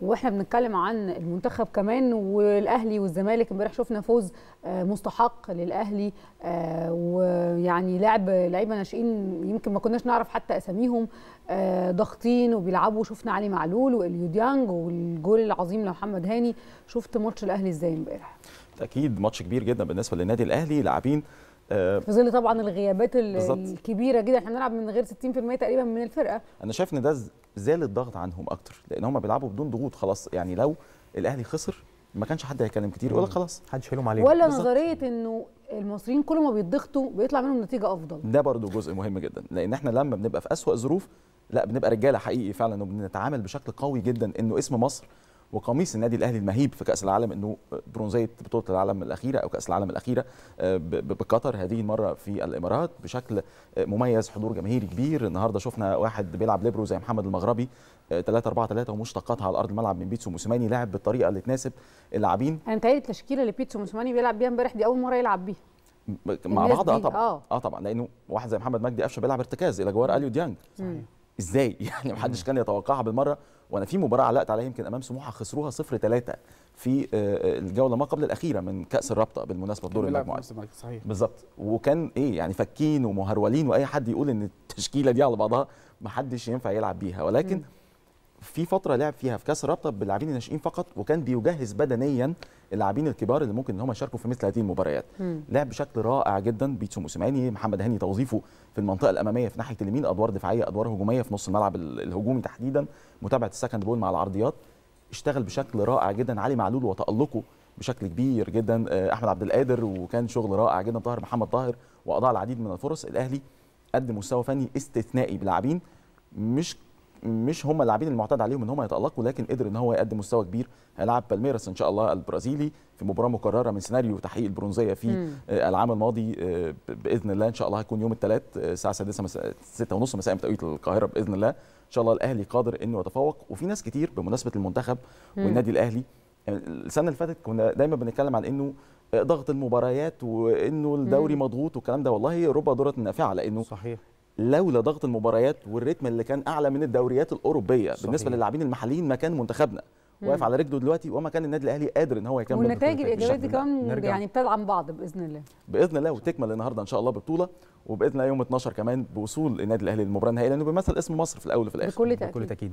واحنا بنتكلم عن المنتخب كمان والاهلي والزمالك امبارح شفنا فوز آه، مستحق للاهلي آه، ويعني لعب لعيبه ناشئين يمكن ما كناش نعرف حتى اساميهم آه، ضاغطين وبيلعبوا شفنا علي معلول ديانج والجول العظيم لمحمد هاني شفت ماتش الاهلي ازاي امبارح اكيد ماتش كبير جدا بالنسبه للنادي الاهلي لاعبين في ظل طبعا الغيابات الكبيره جدا احنا بنلعب من غير 60% تقريبا من الفرقه انا شايف ان ده زال الضغط عنهم اكتر لان هم بيلعبوا بدون ضغوط خلاص يعني لو الاهلي خسر ما كانش حد هيكلم كتير يقول خلاص محدش هيلوم عليه ولا بالزبط. نظريه انه المصريين كل ما بيتضغطوا بيطلع منهم نتيجه افضل ده برضو جزء مهم جدا لان احنا لما بنبقى في اسوا ظروف لا بنبقى رجاله حقيقي فعلا وبنتعامل بشكل قوي جدا انه اسم مصر وقميص النادي الاهلي المهيب في كاس العالم انه برونزيه بطوله العالم الاخيره او كاس العالم الاخيره آه، بقطر هذه المره في الامارات بشكل آه، مميز حضور جماهيري كبير النهارده شفنا واحد بيلعب ليبرو زي محمد المغربي 3 4 3 ومشتقاتها على ارض الملعب من بيتسو موسيماني لاعب بالطريقه اللي تناسب اللاعبين انا يعني التشكيله اللي بيتسو موسيماني بيلعب بيها امبارح دي اول مره يلعب بيها مع بعض اه طبعا اه, آه طبعا لانه واحد زي محمد مجدي قفشه بيلعب ارتكاز الى جوار اليو ديانج صحيح ازاي يعني محدش كان يتوقعها بالمره وانا في مباراه علقت عليها يمكن امام سموحه خسروها 0 3 في آه، آه، الجوله ما قبل الاخيره من كاس الرابطه بالمناسبه دور المجموعات صحيح بالظبط وكان ايه يعني فكين ومهرولين واي حد يقول ان التشكيله دي على بعضها ما حدش ينفع يلعب بيها ولكن م. في فتره لعب فيها في كاس الرابطه باللاعبين الناشئين فقط وكان بيجهز بدنيا اللاعبين الكبار اللي ممكن ان هم يشاركوا في مثل هذه المباريات لعب بشكل رائع جدا بيتسو موسيماني محمد هاني توظيفه في المنطقه الاماميه في ناحيه اليمين ادوار دفاعيه ادوار هجوميه في نص الملعب الهجومي تحديدا متابعه السكند بول مع العرضيات اشتغل بشكل رائع جدا علي معلول وتالقه بشكل كبير جدا آه، احمد عبد القادر وكان شغل رائع جدا طاهر محمد طاهر واضاع العديد من الفرص الاهلي قدم مستوى فني استثنائي بلاعبين مش مش هم اللاعبين المعتاد عليهم ان هم يتالقوا لكن قدر ان هو يقدم مستوى كبير هيلاعب بالميراس ان شاء الله البرازيلي في مباراه مكرره من سيناريو تحقيق البرونزيه في آه، العام الماضي آه، باذن الله ان شاء الله هيكون يوم الثلاث آه، الساعه 6 مساء 6 ونص مساء بتوقيت القاهره باذن الله ان شاء الله الاهلي قادر انه يتفوق وفي ناس كتير بمناسبه المنتخب والنادي الاهلي السنه اللي فاتت كنا دايما بنتكلم عن انه ضغط المباريات وانه الدوري مضغوط والكلام ده والله ربع دورة نافعه لانه صحيح لولا ضغط المباريات والريتم اللي كان اعلى من الدوريات الاوروبيه صحيح. بالنسبه للاعبين المحليين ما كان منتخبنا واقف على رجله دلوقتي وما كان النادي الاهلي قادر ان هو يكمل والنتائج الايجابيه دي كمان يعني بتدعم بعض باذن الله باذن الله وتكمل النهارده ان شاء الله ببطوله وباذن الله يوم 12 كمان بوصول النادي الاهلي للمباراه النهائيه لانه بيمثل اسم مصر في الاول وفي الاخر بكل تاكيد, بكل تأكيد.